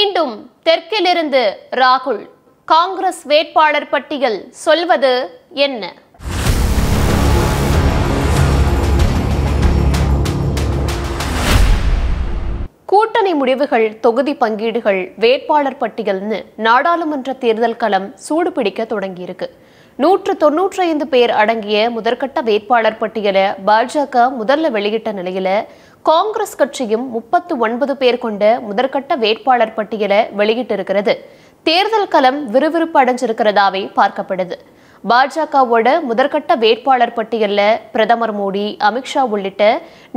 மீண்டும் தெற்கிலிருந்து ராகுல் காங்கிரஸ் வேட்பாளர் பட்டியல் சொல்வது என்ன கூட்டணி முடிவுகள் தொகுதி பங்கீடுகள் வேட்பாளர் பட்டியல்னு நாடாளுமன்ற தேர்தல் களம் சூடு பிடிக்க தொடங்கியிருக்கு நூற்று தொன்னூற்றி ஐந்து பேர் அடங்கிய முதற்கட்ட வேட்பாளர் பட்டியலை பாஜக முதல்ல வெளியிட்ட நிலையில காங்கிரஸ் கட்சியும் முப்பத்து ஒன்பது பேர் கொண்ட முதற்கட்ட வேட்பாளர் பட்டியலை வெளியிட்டிருக்கிறது தேர்தல் களம் விறுவிறுப்பு அடைஞ்சிருக்கிறதாவே பார்க்கப்படுது பாஜகவோட முதற்கட்ட வேட்பாளர் பட்டியலில் பிரதமர் மோடி அமித்ஷா உள்ளிட்ட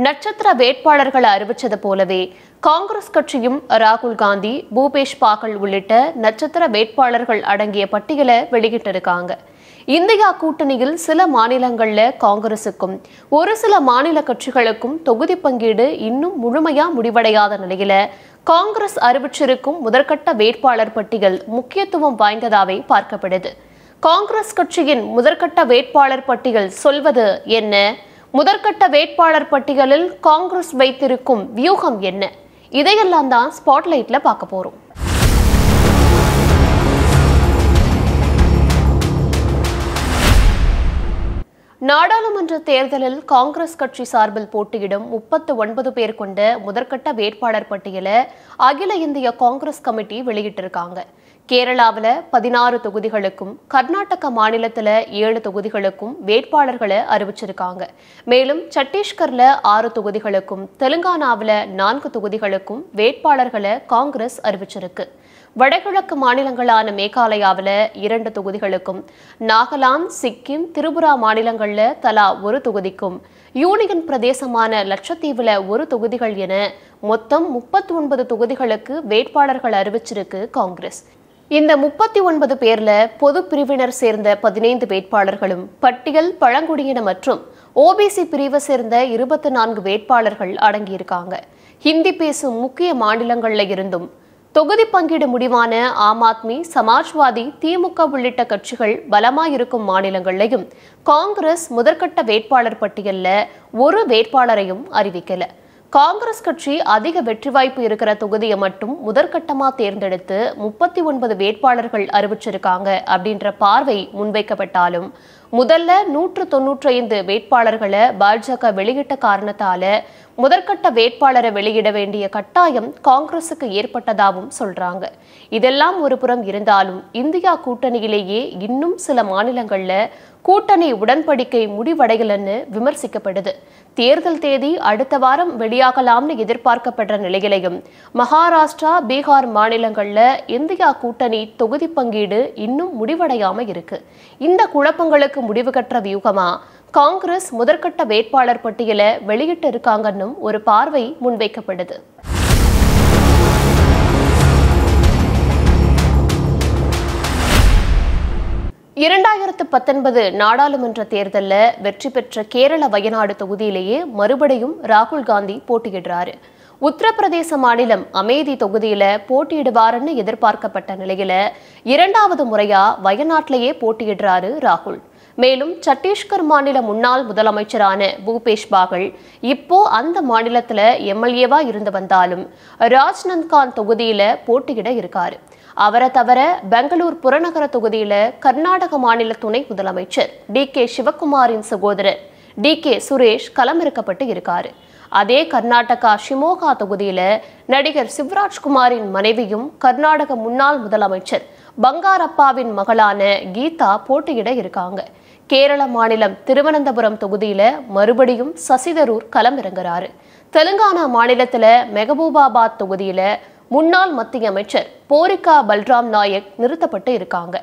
நட்சத்திர வேட்பாளர்களை அறிவித்தது போலவே காங்கிரஸ் கட்சியும் ராகுல் காந்தி பூபேஷ் பாகல் உள்ளிட்ட நட்சத்திர வேட்பாளர்கள் அடங்கிய பட்டியலை வெளியிட்டிருக்காங்க இந்தியா கூட்டணியில் சில மாநிலங்களில் காங்கிரசுக்கும் ஒரு சில மாநில கட்சிகளுக்கும் தொகுதி பங்கீடு இன்னும் முழுமையா முடிவடையாத நிலையில காங்கிரஸ் அறிவிச்சிருக்கும் முதற்கட்ட வேட்பாளர் பட்டியல் முக்கியத்துவம் வாய்ந்ததாவே பார்க்கப்படுது காங்கிரஸ் கட்சியின் முதற்கட்ட வேட்பாளர் பட்டியல் சொல்வது என்ன முதற்கட்ட வேட்பாளர் பட்டியலில் காங்கிரஸ் வைத்திருக்கும் வியூகம் என்ன இதையெல்லாம் தான் ஸ்பாட்லைட்ல பார்க்க போறோம் நாடாளுமன்ற தேர்தலில் காங்கிரஸ் கட்சி சார்பில் போட்டியிடும் முப்பத்து ஒன்பது பேர் கொண்ட முதற்கட்ட வேட்பாளர் பட்டியலை அகில இந்திய காங்கிரஸ் கமிட்டி வெளியிட்டிருக்காங்க கேரளாவில் பதினாறு தொகுதிகளுக்கும் கர்நாடக மாநிலத்தில் ஏழு தொகுதிகளுக்கும் வேட்பாளர்களை அறிவிச்சிருக்காங்க மேலும் சத்தீஸ்கர்ல ஆறு தொகுதிகளுக்கும் தெலுங்கானாவில் நான்கு தொகுதிகளுக்கும் வேட்பாளர்களை காங்கிரஸ் அறிவிச்சிருக்கு வடகிழக்கு மாநிலங்களான மேகாலயாவில் இரண்டு தொகுதிகளுக்கும் நாகாலாந்து சிக்கிம் திரிபுரா மாநிலங்களில் தலா ஒரு தொகுதிக்கும் யூனியன் பிரதேசமான லட்சத்தீவில் ஒரு தொகுதிகள் என மொத்தம் முப்பத்தி ஒன்பது தொகுதிகளுக்கு வேட்பாளர்கள் அறிவிச்சிருக்கு காங்கிரஸ் இந்த முப்பத்தி ஒன்பது பேர்ல பொது பிரிவினர் சேர்ந்த பதினைந்து வேட்பாளர்களும் பட்டியல் பழங்குடியின மற்றும் ஓபிசி பிரிவை சேர்ந்த இருபத்தி நான்கு வேட்பாளர்கள் அடங்கியிருக்காங்க ஹிந்தி பேசும் முக்கிய மாநிலங்களில் இருந்தும் தொகுதி பங்கீடு முடிவான ஆம் ஆத்மி சமாஜ்வாதி திமுக உள்ளிட்ட கட்சிகள் பலமாயிருக்கும் மாநிலங்களையும் காங்கிரஸ் முதற்கட்ட வேட்பாளர் பட்டியலில் ஒரு வேட்பாளரையும் அறிவிக்கல காங்கிரஸ் கட்சி அதிக வெற்றி வாய்ப்பு இருக்கிற தொகுதியை மட்டும் முதற்கட்டமா தேர்ந்தெடுத்து முப்பத்தி ஒன்பது வேட்பாளர்கள் அறிவிச்சிருக்காங்க அப்படின்ற பார்வை முன்வைக்கப்பட்டாலும் முதல்ல நூற்று தொன்னூற்றி ஐந்து வேட்பாளர்களை பாஜக வெளியிட்ட காரணத்தால முதற்கட்ட வேட்பாளரை வெளியிட வேண்டிய கட்டாயம் காங்கிரசுக்கு ஏற்பட்டதாகவும் சொல்றாங்க இதெல்லாம் ஒரு புறம் இருந்தாலும் இந்தியா கூட்டணியிலேயே இன்னும் சில மாநிலங்கள்ல கூட்டணி உடன்படிக்கை முடிவடையலன்னு விமர்சிக்கப்படுது தேர்தல் தேதி அடுத்த வாரம் வெளியாகலாம்னு எதிர்பார்க்கப்படுற நிலையிலையும் மகாராஷ்டிரா பீகார் மாநிலங்கள்ல இந்தியா கூட்டணி தொகுதி பங்கீடு இன்னும் முடிவடையாம இருக்கு இந்த குழப்பங்களுக்கு முடிவு வியூகமா காங்கிரஸ் முதற்கட்ட வேட்பாளர் பட்டியலை வெளியிட்டு இருக்காங்கன்னு ஒரு பார்வை முன்வைக்கப்படுது இரண்டாயிரத்து பத்தொன்பது நாடாளுமன்ற தேர்தலில் வெற்றி பெற்ற கேரள வயநாடு தொகுதியிலேயே மறுபடியும் ராகுல் காந்தி போட்டியிடுறாரு உத்தரப்பிரதேச மாநிலம் அமேதி தொகுதியில போட்டியிடுவாருன்னு எதிர்பார்க்கப்பட்ட நிலையில இரண்டாவது முறையா வயநாட்டிலேயே போட்டியிடுறாரு ராகுல் மேலும் சத்தீஸ்கர் மாநில முன்னாள் முதலமைச்சரான பூபேஷ் பாகல் இப்போ அந்த மாநிலத்தில் எம்எல்ஏவா இருந்து வந்தாலும் ராஜ்நந்த்கான் தொகுதியில் போட்டியிட இருக்காரு அவரை தவிர பெங்களூர் புறநகர தொகுதியில் கர்நாடக மாநில துணை முதலமைச்சர் டி கே சிவகுமாரின் சகோதரர் டி கே சுரேஷ் களமிறக்கப்பட்டு இருக்காரு அதே கர்நாடகா ஷிமோகா தொகுதியில் நடிகர் சிவராஜ்குமாரின் மனைவியும் கர்நாடக முன்னாள் முதலமைச்சர் பங்காரப்பாவின் மகளான கீதா போட்டியிட இருக்காங்க கேரள மாநிலம் திருவனந்தபுரம் தொகுதியில் மறுபடியும் சசிதரூர் களமிறங்குறாரு தெலுங்கானா மாநிலத்தில் மெகபூபாபாத் தொகுதியில் முன்னாள் மத்திய அமைச்சர் போரிகா பல்ராம் நாயக் நிறுத்தப்பட்டு இருக்காங்க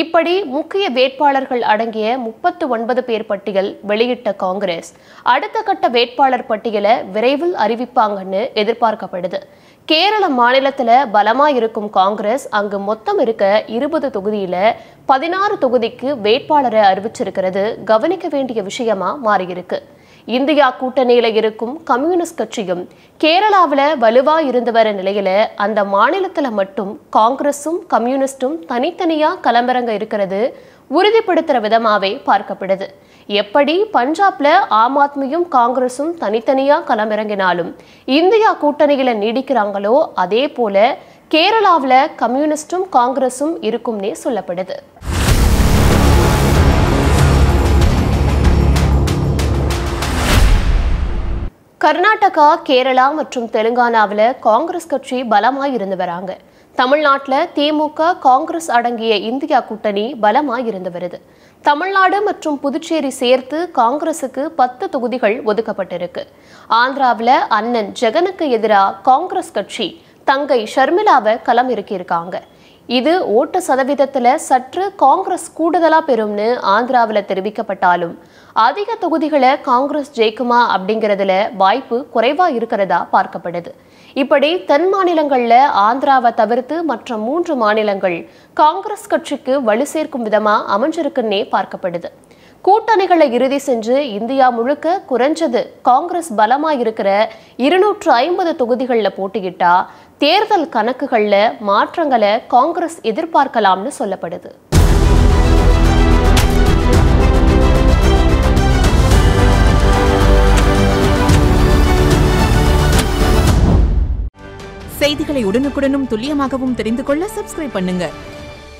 இப்படி முக்கிய வேட்பாளர்கள் அடங்கிய முப்பத்து ஒன்பது பேர் பட்டியல் வெளியிட்ட காங்கிரஸ் அடுத்த கட்ட வேட்பாளர் பட்டியலை விரைவில் அறிவிப்பாங்கன்னு எதிர்பார்க்கப்படுது கேரள மாநிலத்தில் பலமாக இருக்கும் காங்கிரஸ் அங்கு மொத்தம் இருக்க இருபது தொகுதியில் பதினாறு தொகுதிக்கு வேட்பாளரை அறிவிச்சிருக்கிறது கவனிக்க வேண்டிய விஷயமா மாறியிருக்கு இந்தியா கூட்டணியில் இருக்கும் கம்யூனிஸ்ட் கட்சியும் கேரளாவில் வலுவா இருந்து வர நிலையில அந்த மாநிலத்தில் மட்டும் காங்கிரஸும் கம்யூனிஸ்டும் தனித்தனியாக களமிறங்க இருக்கிறது உறுதிப்படுத்துகிற விதமாகவே பார்க்கப்படுது எப்படி பஞ்சாப்ல ஆம் ஆத்மியும் காங்கிரஸும் தனித்தனியா களமிறங்கினாலும் இந்தியா கூட்டணிகளை நீடிக்கிறாங்களோ அதே போல கேரளாவில் கம்யூனிஸ்டும் காங்கிரஸும் இருக்கும்னே சொல்லப்படுது கர்நாடகா கேரளா மற்றும் தெலுங்கானாவில் காங்கிரஸ் கட்சி பலமாக இருந்து வராங்க தமிழ்நாட்டில் திமுக காங்கிரஸ் அடங்கிய இந்தியா கூட்டணி பலமாக இருந்து வருது தமிழ்நாடு மற்றும் புதுச்சேரி சேர்த்து காங்கிரஸுக்கு பத்து தொகுதிகள் ஒதுக்கப்பட்டிருக்கு ஆந்திராவில் அண்ணன் ஜெகனுக்கு எதிராக காங்கிரஸ் கட்சி தங்கை ஷர்மிளாவை களம் இருக்கியிருக்காங்க இது ஓட்டு சதவீதத்தில் சற்று காங்கிரஸ் கூடுதலாக பெறும்னு ஆந்திராவில் தெரிவிக்கப்பட்டாலும் அதிக தொகுதிகளை காங்கிரஸ் ஜெயிக்குமா அப்படிங்கிறதுல வாய்ப்பு குறைவாக இருக்கிறதா பார்க்கப்படுது இப்படி தென் மாநிலங்களில் ஆந்திராவை தவிர்த்து மற்ற மூன்று மாநிலங்கள் காங்கிரஸ் கட்சிக்கு வலு சேர்க்கும் விதமாக அமைஞ்சிருக்குன்னே பார்க்கப்படுது கூட்டணிகளை இறுதி செஞ்சு இந்தியா முழுக்க குறைஞ்சது காங்கிரஸ் பலமாக இருக்கிற இருநூற்று ஐம்பது தொகுதிகளில் போட்டியிட்டா தேர்தல் கணக்குகளில் மாற்றங்களை காங்கிரஸ் எதிர்பார்க்கலாம்னு சொல்லப்படுது செய்திகளை உடனுக்குடனும் துல்லியமாகவும் தெரிந்து கொள்ள சப்ஸ்கிரைப் பண்ணுங்க